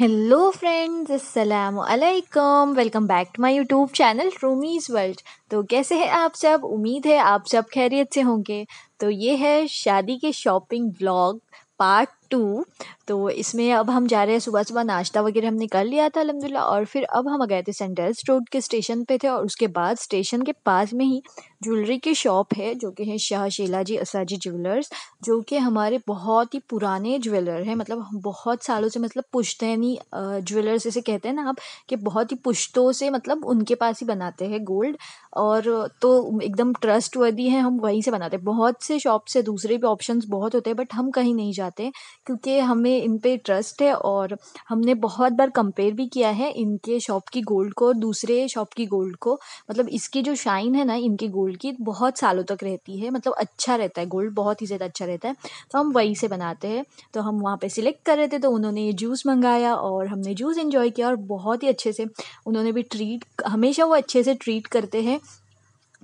Hello friends वालेकुम welcome back to my YouTube channel Rumi's world तो कैसे हैं आप सब उम्मीद है आप सब खैरियत से होंगे तो ये है शादी के शॉपिंग ब्लॉग पार्ट टू तो इसमें अब हम जा रहे हैं सुबह सुबह नाश्ता वगैरह हमने कर लिया था अलहमदिल्ला और फिर अब हम गए थे सेंटर्स रोड के स्टेशन पे थे और उसके बाद स्टेशन के पास में ही ज्वेलरी की शॉप है जो कि है शाह शेला जी असाजी ज्वेलर्स जो कि हमारे बहुत ही पुराने ज्वेलर हैं मतलब बहुत सालों से मतलब पुश्तैनी ज्वेलर्स इसे कहते हैं ना आप कि बहुत ही पुश्तों से मतलब उनके पास ही बनाते हैं गोल्ड और तो एकदम ट्रस्ट वर्दी हैं हम वहीं से बनाते हैं बहुत से शॉप से दूसरे भी ऑप्शन बहुत होते हैं बट हम कहीं नहीं जाते क्योंकि हमें इन पर ट्रस्ट है और हमने बहुत बार कंपेयर भी किया है इनके शॉप की गोल्ड को और दूसरे शॉप की गोल्ड को मतलब इसकी जो शाइन है ना इनके गोल्ड की बहुत सालों तक रहती है मतलब अच्छा रहता है गोल्ड बहुत ही ज़्यादा अच्छा रहता है तो हम वहीं से बनाते हैं तो हम वहाँ पर सिलेक्ट कर रहे थे तो उन्होंने ये जूस मंगाया और हमने जूस इन्जॉय किया और बहुत ही अच्छे से उन्होंने भी ट्रीट हमेशा वो अच्छे से ट्रीट करते हैं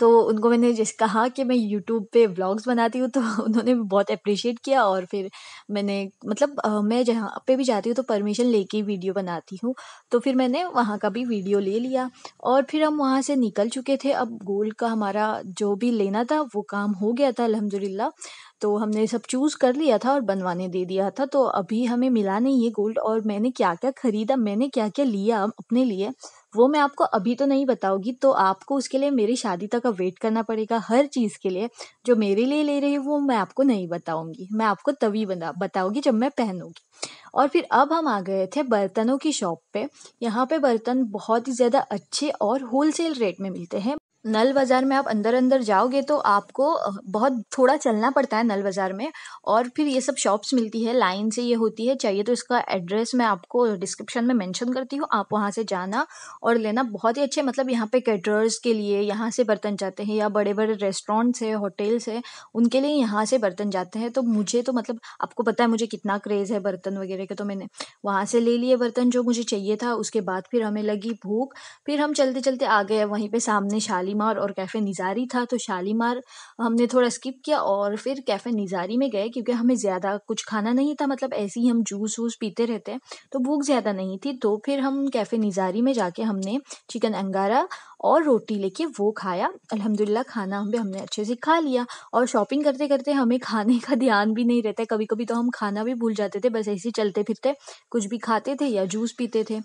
तो उनको मैंने जैसे कहा कि मैं यूट्यूब पे व्लॉग्स बनाती हूँ तो उन्होंने बहुत अप्रिशिएट किया और फिर मैंने मतलब मैं जहाँ पे भी जाती हूँ तो परमिशन लेके वीडियो बनाती हूँ तो फिर मैंने वहाँ का भी वीडियो ले लिया और फिर हम वहाँ से निकल चुके थे अब गोल्ड का हमारा जो भी लेना था वो काम हो गया था अलहमदिल्ला तो हमने सब चूज़ कर लिया था और बनवाने दे दिया था तो अभी हमें मिला नहीं ये गोल्ड और मैंने क्या क्या ख़रीदा मैंने क्या क्या लिया अपने लिए वो मैं आपको अभी तो नहीं बताऊंगी तो आपको उसके लिए मेरी शादी तक का वेट करना पड़ेगा हर चीज़ के लिए जो मेरे लिए ले रही है वो मैं आपको नहीं बताऊंगी मैं आपको तभी बना बताऊंगी जब मैं पहनूंगी और फिर अब हम आ गए थे बर्तनों की शॉप पे यहाँ पे बर्तन बहुत ही ज़्यादा अच्छे और होलसेल रेट में मिलते हैं नल बाज़ार में आप अंदर अंदर जाओगे तो आपको बहुत थोड़ा चलना पड़ता है नल बाज़ार में और फिर ये सब शॉप्स मिलती है लाइन से ये होती है चाहिए तो इसका एड्रेस मैं आपको डिस्क्रिप्शन में मेंशन करती हूँ आप वहाँ से जाना और लेना बहुत ही अच्छे मतलब यहाँ पे कैटरर्स के लिए यहाँ से बर्तन जाते हैं या बड़े बड़े रेस्टोरेंट्स है होटल्स है उनके लिए यहाँ से बर्तन जाते हैं तो मुझे तो मतलब आपको पता है मुझे कितना क्रेज़ है बर्तन वगैरह के तो मैंने वहाँ से ले लिए बर्तन जो मुझे चाहिए था उसके बाद फिर हमें लगी भूख फिर हम चलते चलते आ गए वहीं पर सामने शाली शालीमार और कैफ़े निज़ारी था तो शालीमार हमने थोड़ा स्किप किया और फिर कैफ़े निज़ारी में गए क्योंकि हमें ज़्यादा कुछ खाना नहीं था मतलब ऐसे ही हम जूस वूस पीते रहते हैं तो भूख ज़्यादा नहीं थी तो फिर हम कैफ़े निज़ारी में जाके हमने चिकन अंगारा और रोटी लेके वो खाया अल्हम्दुलिल्लाह खाना हम भी हमने अच्छे से खा लिया और शॉपिंग करते करते हमें खाने का ध्यान भी नहीं रहता कभी कभी तो हम खाना भी भूल जाते थे बस ऐसे ही चलते फिरते कुछ भी खाते थे या जूस पीते थे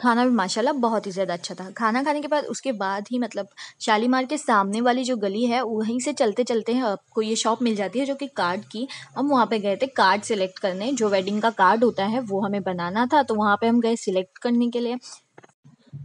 खाना भी माशाल्लाह बहुत ही ज़्यादा अच्छा था खाना खाने के बाद उसके बाद ही मतलब शालीमार के सामने वाली जो गली है वहीं से चलते चलते हैं आपको ये शॉप मिल जाती है जो कि कार्ड की हम वहाँ पे गए थे कार्ड सेलेक्ट करने जो वेडिंग का कार्ड होता है वो हमें बनाना था तो वहाँ पे हम गए सिलेक्ट करने के लिए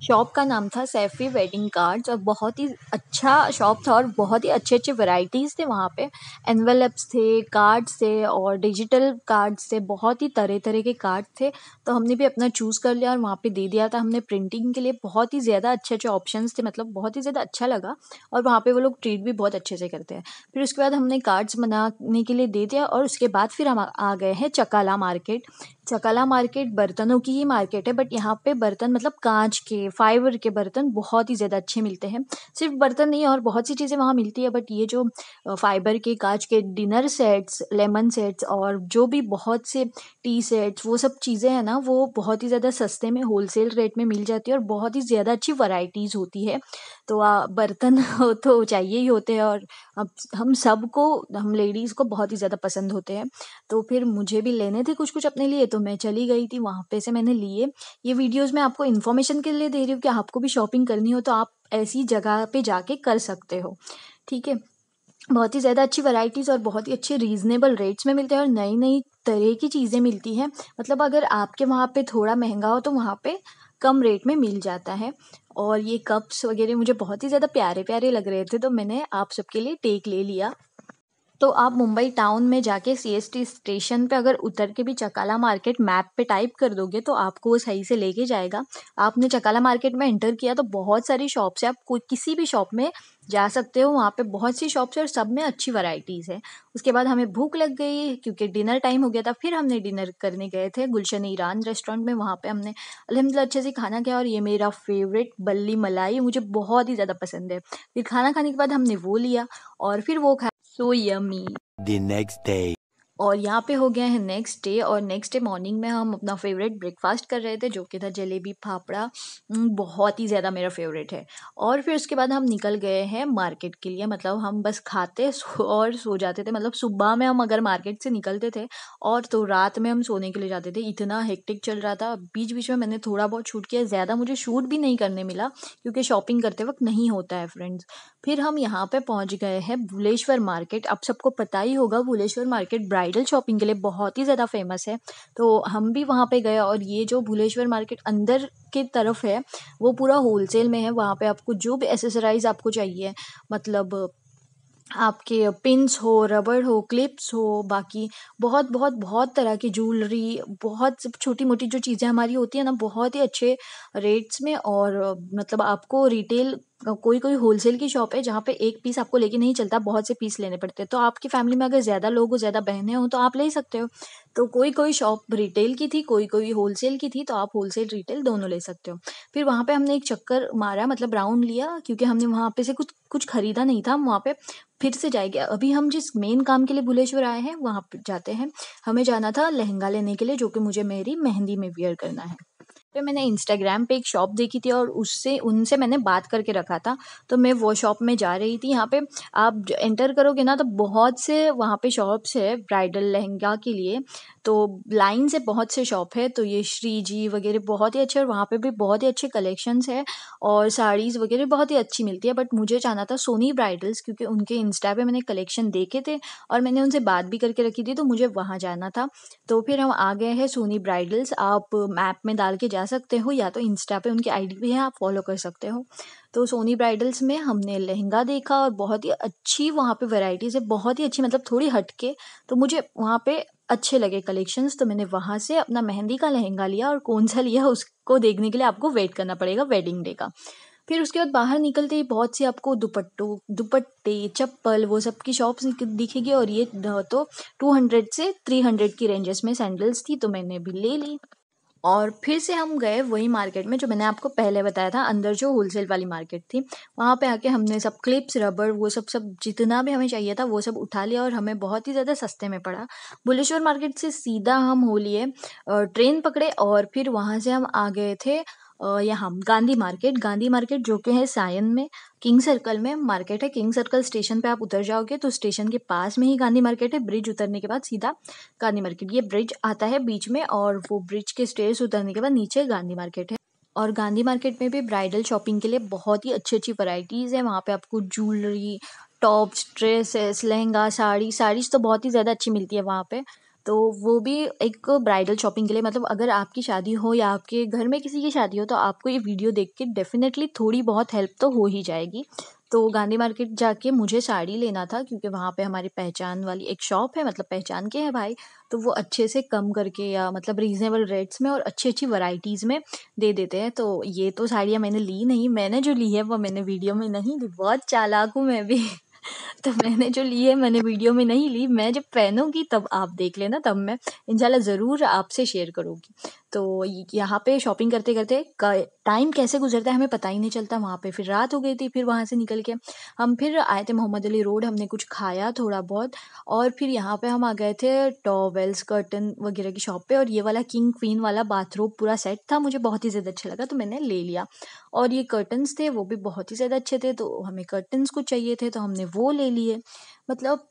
शॉप का नाम था सैफ़ी वेडिंग कार्ड्स और बहुत ही अच्छा शॉप था और बहुत ही अच्छे अच्छे वैरायटीज थे वहाँ पे एनवेलप्स थे कार्ड्स थे और डिजिटल कार्ड्स थे बहुत ही तरह तरह के कार्ड थे तो हमने भी अपना चूज़ कर लिया और वहाँ पे दे दिया था हमने प्रिंटिंग के लिए बहुत ही ज़्यादा अच्छे अच्छे ऑप्शन थे मतलब बहुत ही ज़्यादा अच्छा लगा और वहाँ पर वो लोग ट्रीट भी बहुत अच्छे से करते हैं फिर उसके बाद हमने कार्ड्स बनाने के लिए दे दिया और उसके बाद फिर हम आ गए हैं चकाला मार्केट सकला मार्केट बर्तनों की ही मार्केट है बट यहाँ पे बर्तन मतलब कांच के फाइबर के बर्तन बहुत ही ज़्यादा अच्छे मिलते हैं सिर्फ बर्तन नहीं और बहुत सी चीज़ें वहाँ मिलती है बट ये जो फाइबर के कांच के डिनर सेट्स लेमन सेट्स और जो भी बहुत से टी सेट्स वो सब चीज़ें हैं ना वो बहुत ही ज़्यादा सस्ते में होलसेल रेट में मिल जाती है और बहुत ही ज़्यादा अच्छी वराइटीज़ होती है तो आ, बर्तन तो चाहिए ही होते हैं और अब हम सबको हम लेडीज़ को बहुत ही ज़्यादा पसंद होते हैं तो फिर मुझे भी लेने थे कुछ कुछ अपने लिए तो मैं चली गई थी वहाँ पे से मैंने लिए ये वीडियोस मैं आपको इन्फॉर्मेशन के लिए दे रही हूँ कि आपको भी शॉपिंग करनी हो तो आप ऐसी जगह पे जाके कर सकते हो ठीक है बहुत ही ज़्यादा अच्छी वैरायटीज़ और बहुत ही अच्छे रीज़नेबल रेट्स में मिलते हैं और नई नई तरह की चीज़ें मिलती हैं मतलब अगर आपके वहाँ पे थोड़ा महंगा हो तो वहाँ पे कम रेट में मिल जाता है और ये कप्स वगैरह मुझे बहुत ही ज़्यादा प्यारे प्यारे लग रहे थे तो मैंने आप सबके लिए टेक ले लिया तो आप मुंबई टाउन में जाके सीएसटी स्टेशन पे अगर उतर के भी चकाला मार्केट मैप पे टाइप कर दोगे तो आपको वो सही से लेके जाएगा आपने चकाला मार्केट में एंटर किया तो बहुत सारी शॉप्स है आप कोई किसी भी शॉप में जा सकते हो वहाँ पे बहुत सी शॉप्स है और सब में अच्छी वैरायटीज़ है उसके बाद हमें भूख लग गई क्योंकि डिनर टाइम हो गया था फिर हमने डिनर करने गए थे गुलशन ईरान रेस्टोरेंट में वहाँ पे हमने अलहमदिल्ला अच्छे से खाना खाया और ये मेरा फेवरेट बल्ली मलाई मुझे बहुत ही ज़्यादा पसंद है फिर खाना खाने के बाद हमने वो लिया और फिर वो खाया so yummy. The next day. और यहाँ पे हो गया है नेक्स्ट डे और नेक्स्ट डे मॉर्निंग में हम अपना फेवरेट ब्रेकफास्ट कर रहे थे जो कि था जलेबी फाफड़ा हम्म, बहुत ही ज़्यादा मेरा फेवरेट है और फिर उसके बाद हम निकल गए हैं मार्केट के लिए मतलब हम बस खाते और सो जाते थे मतलब सुबह में हम अगर मार्केट से निकलते थे और तो रात में हम सोने के लिए जाते थे इतना हेक्टिक चल रहा था बीच बीच में मैंने थोड़ा बहुत शूट किया ज़्यादा मुझे शूट भी नहीं करने मिला क्योंकि शॉपिंग करते वक्त नहीं होता है फ्रेंड्स फिर हम यहाँ पर पहुँच गए हैं भुलेश्वर मार्केट अब सबको पता ही होगा Bhuleshwar market bright bridal shopping के लिए बहुत ही ज़्यादा फेमस है तो हम भी वहाँ पे गए और ये जो भुलेश्वर मार्केट अंदर के तरफ है वो पूरा होलसेल में है वहाँ पे आपको जो भी एसेसराइज आपको चाहिए मतलब आपके पिन्स हो रबड़ हो क्लिप्स हो बाकी बहुत बहुत बहुत तरह की जूलरी बहुत छोटी मोटी जो चीज़ें हमारी होती है ना बहुत ही अच्छे रेट्स में और मतलब आपको रिटेल कोई कोई होलसेल की शॉप है जहाँ पे एक पीस आपको लेके नहीं चलता बहुत से पीस लेने पड़ते हैं तो आपकी फैमिली में अगर ज़्यादा लोग हो ज़्यादा बहने हों तो आप ले सकते हो तो कोई कोई शॉप रिटेल की थी कोई कोई होलसेल की थी तो आप होलसेल रिटेल दोनों ले सकते हो फिर वहाँ पे हमने एक चक्कर मारा मतलब राउंड लिया क्योंकि हमने वहाँ पे से कुछ कुछ खरीदा नहीं था हम वहाँ पे फिर से जाएंगे अभी हम जिस मेन काम के लिए भुलेश्वर आए हैं वहाँ पर जाते हैं हमें जाना था लहंगा लेने के लिए जो कि मुझे मेरी मेहंदी में वियर करना है फिर मैंने इंस्टाग्राम पे एक शॉप देखी थी और उससे उनसे मैंने बात करके रखा था तो मैं वो शॉप में जा रही थी यहाँ पे आप एंटर करोगे ना तो बहुत से वहाँ पे शॉप्स है ब्राइडल लहंगा के लिए तो लाइन से बहुत से शॉप है तो ये श्री जी वगैरह बहुत ही अच्छे और वहाँ पे भी बहुत ही अच्छे कलेक्शंस है और साड़ीज़ वगैरह बहुत ही अच्छी मिलती है बट मुझे जाना था सोनी ब्राइडल्स क्योंकि उनके इंस्टा पे मैंने कलेक्शन देखे थे और मैंने उनसे बात भी करके रखी थी तो मुझे वहाँ जाना था तो फिर हम आ गए हैं सोनी ब्राइडल्स आप मैप में डाल के जा सकते हो या तो इंस्टा पे उनकी आईडी भी है आप फॉलो कर सकते हो तो सोनी ब्राइडल्स में हमने लहंगा देखा और बहुत ही अच्छी वहाँ पे वैरायटीज़ है बहुत ही अच्छी मतलब थोड़ी हटके तो मुझे वहाँ पे अच्छे लगे कलेक्शंस तो मैंने वहाँ से अपना मेहंदी का लहंगा लिया और कौन सा लिया उसको देखने के लिए आपको वेट करना पड़ेगा वेडिंग डे का फिर उसके बाद बाहर निकलते ही बहुत सी आपको दुपट्टों दुपट्टे चप्पल वो सब की शॉप्स दिखेगी और ये तो टू हंड्रेड से थ्री हंड्रेड की रेंजेस में सैंडल्स थी तो मैंने भी ले ली और फिर से हम गए वही मार्केट में जो मैंने आपको पहले बताया था अंदर जो होलसेल वाली मार्केट थी वहाँ पे आके हमने सब क्लिप्स रबर वो सब सब जितना भी हमें चाहिए था वो सब उठा लिया और हमें बहुत ही ज़्यादा सस्ते में पड़ा बुलेश्वर मार्केट से सीधा हम हो लिए ट्रेन पकड़े और फिर वहाँ से हम आ गए थे यहाँ गांधी मार्केट गांधी मार्केट जो कि है सायन में किंग सर्कल में मार्केट है किंग सर्कल स्टेशन पे आप उतर जाओगे तो स्टेशन के पास में ही गांधी मार्केट है ब्रिज उतरने के बाद सीधा गांधी मार्केट ये ब्रिज आता है बीच में और वो ब्रिज के स्टेयर्स उतरने के बाद नीचे गांधी मार्केट है और गांधी मार्केट में भी ब्राइडल शॉपिंग के लिए बहुत ही अच्छी अच्छी वराइटीज़ है वहाँ पर आपको jewellery tops dresses lehenga sari saris तो बहुत ही ज़्यादा अच्छी मिलती है वहाँ पर तो वो भी एक ब्राइडल शॉपिंग के लिए मतलब अगर आपकी शादी हो या आपके घर में किसी की शादी हो तो आपको ये वीडियो देख के डेफ़िनेटली थोड़ी बहुत हेल्प तो हो ही जाएगी तो गांधी मार्केट जाके मुझे साड़ी लेना था क्योंकि वहाँ पे हमारी पहचान वाली एक शॉप है मतलब पहचान के हैं भाई तो वो अच्छे से कम करके या मतलब रीज़नेबल रेट्स में और अच्छी अच्छी वैरायटीज़ में दे देते हैं तो ये तो साड़ियाँ मैंने ली नहीं मैंने जो ली है वो मैंने वीडियो में नहीं ली बहुत चालाक हूँ मैं भी तो मैंने जो ली है मैंने वीडियो में नहीं ली मैं जब पहनूंगी तब आप देख लेना तब मैं इंशाल्लाह ज़रूर आपसे शेयर करूँगी तो यहाँ पे शॉपिंग करते करते टाइम कैसे गुजरता है हमें पता ही नहीं चलता वहाँ पे फिर रात हो गई थी फिर वहाँ से निकल के हम फिर आए थे मोहम्मद अली रोड हमने कुछ खाया थोड़ा बहुत और फिर यहाँ पे हम आ गए थे टॉवेल्स कर्टन वगैरह की शॉप पे और ये वाला किंग क्वीन वाला बाथरूम पूरा सेट था मुझे बहुत ही ज़्यादा अच्छा लगा तो मैंने ले लिया और ये कर्टन्स थे वो भी बहुत ही ज़्यादा अच्छे थे तो हमें कर्टन्स कुछ चाहिए थे तो हमने वो ले लिए मतलब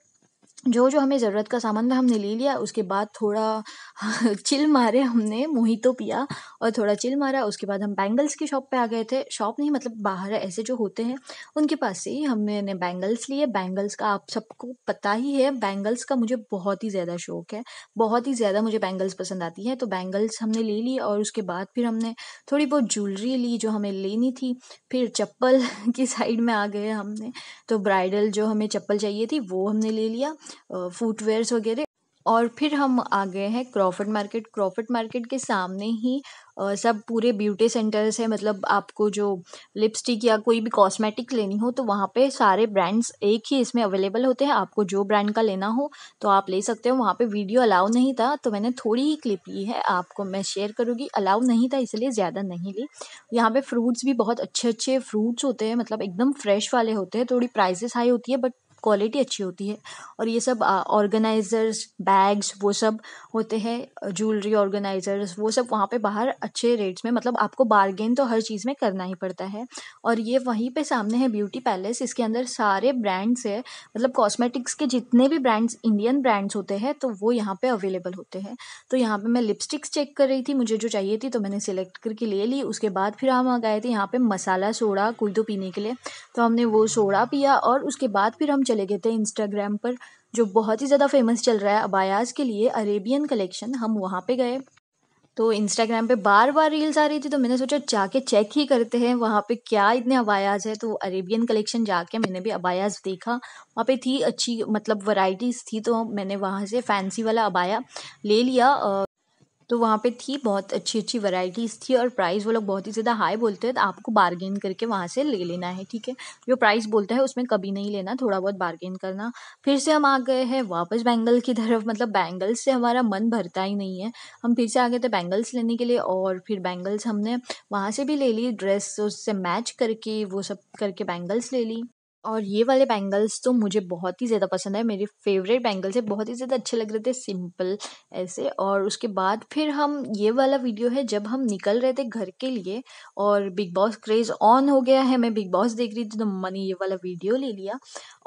जो जो हमें ज़रूरत का सामान था हमने ले लिया उसके बाद थोड़ा चिल मारे हमने मोहितो पिया और थोड़ा चिल मारा उसके बाद हम बैंगल्स की शॉप पे आ गए थे शॉप नहीं मतलब बाहर ऐसे जो होते हैं उनके पास से ही हमने बैंगल्स लिए बैंगल्स का आप सबको पता ही है बैंगल्स का मुझे बहुत ही ज़्यादा शौक़ है बहुत ही ज़्यादा मुझे बैंगल्स पसंद आती है तो बैंगल्स हमने ले ली और उसके बाद फिर हमने थोड़ी बहुत ज्वेलरी ली जो हमें लेनी थी फिर चप्पल की साइड में आ गए हमने तो ब्राइडल जो हमें चप्पल चाहिए थी वो हमने ले लिया फुटवेयर्स वगैरह और फिर हम आ गए हैं क्रॉफर्ड मार्केट क्रॉफर्ड मार्केट के सामने ही सब पूरे ब्यूटी सेंटर्स हैं मतलब आपको जो लिपस्टिक या कोई भी कॉस्मेटिक लेनी हो तो वहाँ पे सारे ब्रांड्स एक ही इसमें अवेलेबल होते हैं आपको जो ब्रांड का लेना हो तो आप ले सकते हो वहाँ पे वीडियो अलाउ नहीं था तो मैंने थोड़ी ही क्लिप ली है आपको मैं शेयर करूँगी अलाउ नहीं था इसलिए ज़्यादा नहीं ली यहाँ पर फ्रूट्स भी बहुत अच्छे अच्छे फ्रूट्स होते हैं मतलब एकदम फ्रेश वाले होते हैं थोड़ी प्राइसेस हाई होती है बट क्वालिटी अच्छी होती है और ये सब ऑर्गेनाइज़र्स बैग्स वो सब होते हैं ज्वेलरी ऑर्गेनाइज़र्स वो सब वहाँ पे बाहर अच्छे रेट्स में मतलब आपको बार्गेन तो हर चीज़ में करना ही पड़ता है और ये वहीं पे सामने है ब्यूटी पैलेस इसके अंदर सारे ब्रांड्स है मतलब कॉस्मेटिक्स के जितने भी ब्रांड्स इंडियन ब्रांड्स होते हैं तो वो यहाँ पे अवेलेबल होते हैं तो यहाँ पे मैं लिपस्टिक्स चेक कर रही थी मुझे जो चाहिए थी तो मैंने सेलेक्ट करके ले ली उसके बाद फिर हम गए थे यहाँ पे मसाला सोडा कुल्दू पीने के लिए तो हमने वो सोडा पिया और उसके बाद फिर हम चले गए थे इंस्टाग्राम पर जो बहुत ही ज़्यादा फेमस चल रहा है अबायास के लिए अरेबियन कलेक्शन हम वहाँ पे गए तो इंस्टाग्राम पे बार बार रील्स आ रही थी तो मैंने सोचा जाके चेक ही करते हैं वहाँ पे क्या इतने अबायाज है तो अरेबियन कलेक्शन जाके मैंने भी अबायाज देखा वहाँ पे थी अच्छी मतलब वैरायटीज़ थी तो मैंने वहाँ से फैंसी वाला अबाया ले लिया तो वहाँ पे थी बहुत अच्छी अच्छी वैरायटीज़ थी और प्राइस वो लोग बहुत ही ज़्यादा हाई बोलते हैं तो आपको बार्गेन करके वहाँ से ले लेना है ठीक है जो प्राइस बोलता है उसमें कभी नहीं लेना थोड़ा बहुत बार्गेन करना फिर से हम आ गए हैं वापस बैंगल की तरफ मतलब बैंगल्स से हमारा मन भरता ही नहीं है हम फिर से आ गए थे बैंगल्स लेने के लिए और फिर बैंगल्स हमने वहाँ से भी ले ली ड्रेस उससे मैच करके वो सब करके बैंगल्स ले ली और ये वाले बैंगल्स तो मुझे बहुत ही ज़्यादा पसंद आए मेरे फेवरेट बैंगल्स है बहुत ही ज़्यादा अच्छे लग रहे थे सिंपल ऐसे और उसके बाद फिर हम ये वाला वीडियो है जब हम निकल रहे थे घर के लिए और बिग बॉस क्रेज़ ऑन हो गया है मैं बिग बॉस देख रही थी तो मैंने ये वाला वीडियो ले लिया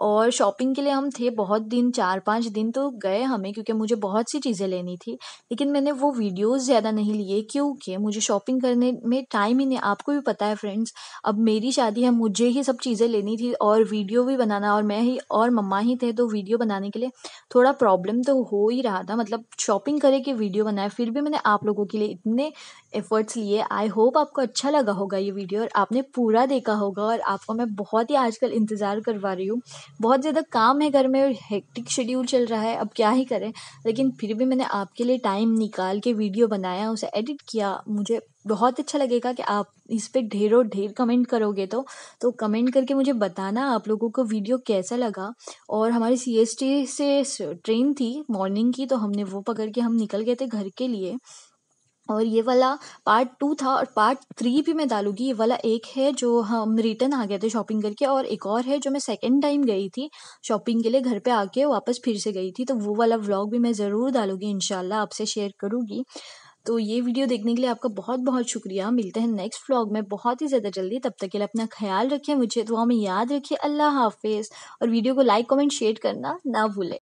और शॉपिंग के लिए हम थे बहुत दिन चार पाँच दिन तो गए हमें क्योंकि मुझे बहुत सी चीज़ें लेनी थी लेकिन मैंने वो वीडियोज़ ज़्यादा नहीं लिए क्योंकि मुझे शॉपिंग करने में टाइम ही नहीं आपको भी पता है फ्रेंड्स अब मेरी शादी है मुझे ही सब चीज़ें लेनी थी और और वीडियो भी बनाना और मैं ही और मम्मा ही थे तो वीडियो बनाने के लिए थोड़ा प्रॉब्लम तो हो ही रहा था मतलब शॉपिंग करे कि वीडियो बनाए फिर भी मैंने आप लोगों के लिए इतने एफर्ट्स लिए आई होप आपको अच्छा लगा होगा ये वीडियो और आपने पूरा देखा होगा और आपको मैं बहुत ही आजकल इंतज़ार करवा रही हूँ बहुत ज़्यादा काम है घर में और हेक्टिक शेड्यूल चल रहा है अब क्या ही करें लेकिन फिर भी मैंने आपके लिए टाइम निकाल के वीडियो बनाया उसे एडिट किया मुझे बहुत अच्छा लगेगा कि आप इस पर ढेरों ढेर कमेंट करोगे तो तो कमेंट करके मुझे बताना आप लोगों को वीडियो कैसा लगा और हमारी सी एस टी से ट्रेन थी मॉर्निंग की तो हमने वो पकड़ के हम निकल गए थे घर के लिए और ये वाला पार्ट टू था और पार्ट थ्री भी मैं डालूंगी ये वाला एक है जो हम रिटर्न आ गए थे शॉपिंग करके और एक और है जो मैं सेकेंड टाइम गई थी शॉपिंग के लिए घर पे आके वापस फिर से गई थी तो वो वाला व्लॉग भी मैं ज़रूर डालूंगी इनशाला आपसे शेयर करूँगी तो ये वीडियो देखने के लिए आपका बहुत बहुत शुक्रिया मिलते हैं नेक्स्ट व्लॉग में बहुत ही ज़्यादा जल्दी तब तक के लिए अपना ख्याल रखें मुझे दुआ में याद रखिए अल्लाह हाफिज़ और वीडियो को लाइक कमेंट शेयर करना ना भूलें